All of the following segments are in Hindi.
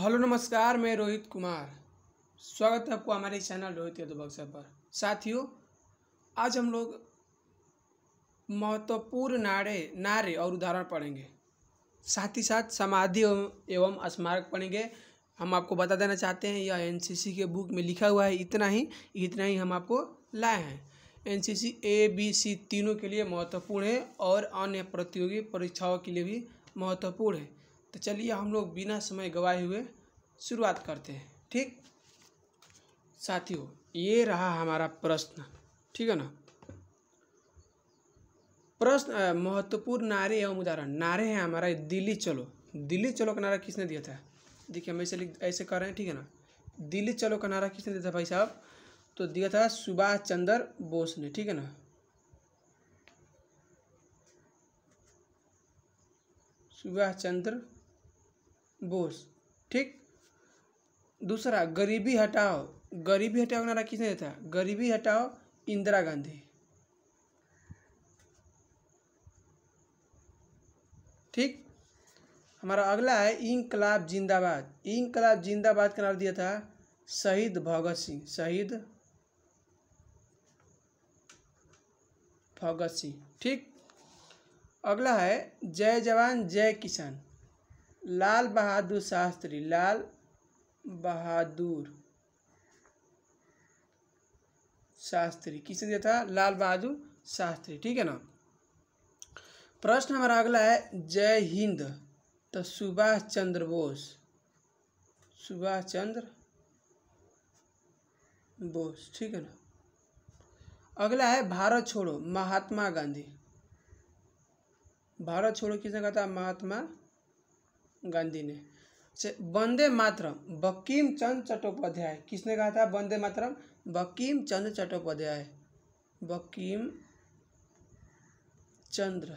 हेलो नमस्कार मैं रोहित कुमार स्वागत है आपको हमारे चैनल रोहित के बक्सा पर साथियों आज हम लोग महत्वपूर्ण नारे नारे और उदाहरण पढ़ेंगे साथ ही साथ समाधि एवं स्मारक पढ़ेंगे हम आपको बता देना चाहते हैं यह एनसीसी के बुक में लिखा हुआ है इतना ही इतना ही हम आपको लाए हैं एनसीसी ए बी सी तीनों के लिए महत्वपूर्ण है और अन्य प्रतियोगी परीक्षाओं के लिए भी महत्वपूर्ण है तो चलिए हम लोग बिना समय गवाए हुए शुरुआत करते हैं ठीक साथियों ये रहा हमारा प्रश्न ठीक है ना प्रश्न महत्वपूर्ण नारे एवं उदाहरण नारे है हमारा दिल्ली चलो दिल्ली चलो का नारा किसने दिया था देखिए हम ऐसे लिख ऐसे कर रहे हैं ठीक है ना दिल्ली चलो का नारा किसने दिया था भाई साहब तो दिया था सुभाष चंद्र बोस ने ठीक है ना सुभाष चंद्र बोस ठीक दूसरा गरीबी हटाओ गरीबी हटाओ नारा किसने था गरीबी हटाओ इंदिरा गांधी ठीक हमारा अगला है इंकलाब जिंदाबाद इंकलाब जिंदाबाद का नारा दिया था शहीद भगत सिंह शहीद भगत सिंह ठीक अगला है जय जवान जय किसान लाल बहादुर शास्त्री लाल बहादुर शास्त्री किसने दिया था लाल बहादुर शास्त्री ठीक है ना प्रश्न हमारा अगला है जय हिंद तो सुभाष चंद्र बोस सुभाष चंद्र बोस ठीक है ना अगला है भारत छोड़ो महात्मा गांधी भारत छोड़ो किसने कहा था महात्मा गांधी ने वंदे मातरम बकीम चंद चट्टोपाध्याय किसने कहा था वंदे मातरम बकीम चंद चट्टोपाध्याय बकीम चंद्र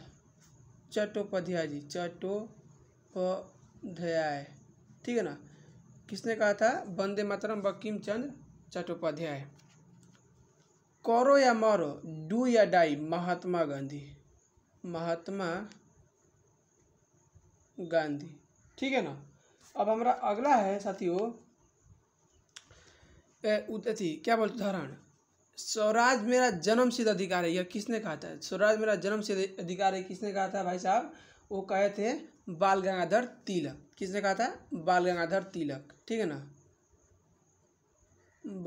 चट्टोपाध्याय जी चट्टोपाध्याय ठीक है ना किसने कहा था वंदे मातरम बकीम चंद चट्टोपाध्याय करो या मरो डू या डाई महात्मा गांधी महात्मा गांधी ठीक है ना अब हमारा अगला है साथियों अथी क्या बोलते उदाहरण स्वराज मेरा जन्म सिद्ध अधिकार है यह किसने कहा था स्वराज मेरा जन्म सिद्ध अधिकार है किसने कहा था भाई साहब वो कहे थे बाल गंगाधर तिलक किसने कहा था बाल गंगाधर तिलक ठीक है ना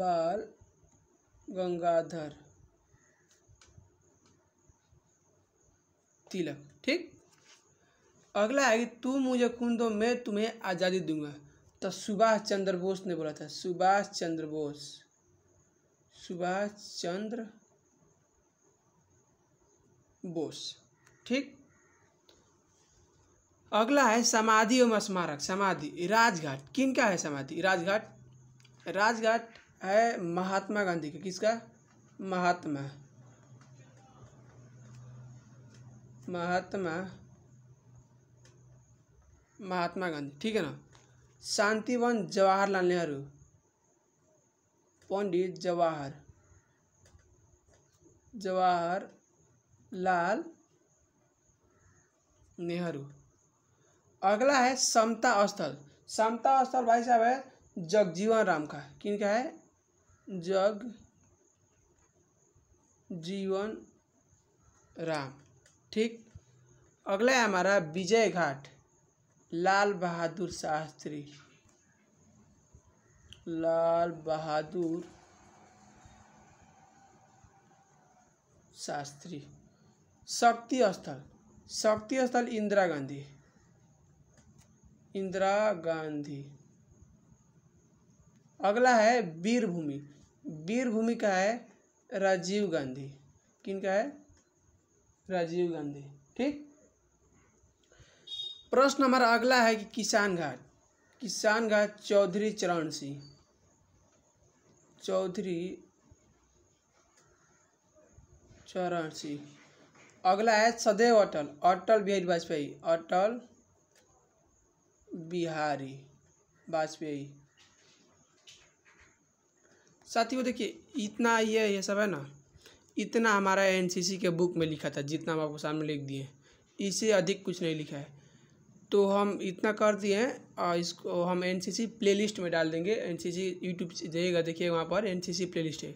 बाल गंगाधर तिलक ठीक अगला है कि तू मुझे खून दो मैं तुम्हें आज़ादी दूंगा तो सुभाष चंद्र बोस ने बोला था सुभाष चंद्र बोस सुभाष चंद्र बोस ठीक अगला है समाधि एवं स्मारक समाधि राजघाट किन का है समाधि राजघाट राजघाट है महात्मा गांधी का किसका महात्मा महात्मा महात्मा गांधी ठीक है ना शांतिवन जवाहरलाल नेहरू पंडित जवाहर जवाहर लाल नेहरू अगला है समता स्थल समता स्थल भाई साहब है जगजीवन राम का किन का है जग जीवन राम ठीक अगला है हमारा विजय घाट लाल बहादुर शास्त्री लाल बहादुर शास्त्री शक्ति स्थल शक्ति स्थल इंदिरा गांधी इंदिरा गांधी अगला है वीरभूमि वीरभूमि का है राजीव गांधी किन का है राजीव गांधी ठीक प्रश्न हमारा अगला है कि किसान घाट किसान घाट चौधरी चरण सिंह चौधरी चरण सिंह अगला है सदैव अटल अटल बिहारी वाजपेयी अटल बिहारी वाजपेयी साथियों देखिए इतना ये ये सब है ना इतना हमारा एनसीसी के बुक में लिखा था जितना हम आपको सामने लिख दिए इससे अधिक कुछ नहीं लिखा है तो हम इतना कर दिए हैं इसको हम N C C playlist में डाल देंगे एन सी सी यूट्यूब जाइएगा देखिए वहाँ पर N C C playlist है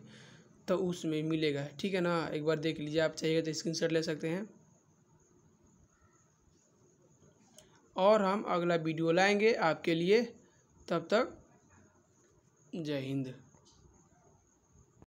तो उसमें मिलेगा ठीक है ना एक बार देख लीजिए आप चाहिए तो स्क्रीनशॉट ले सकते हैं और हम अगला वीडियो लाएंगे आपके लिए तब तक जय हिंद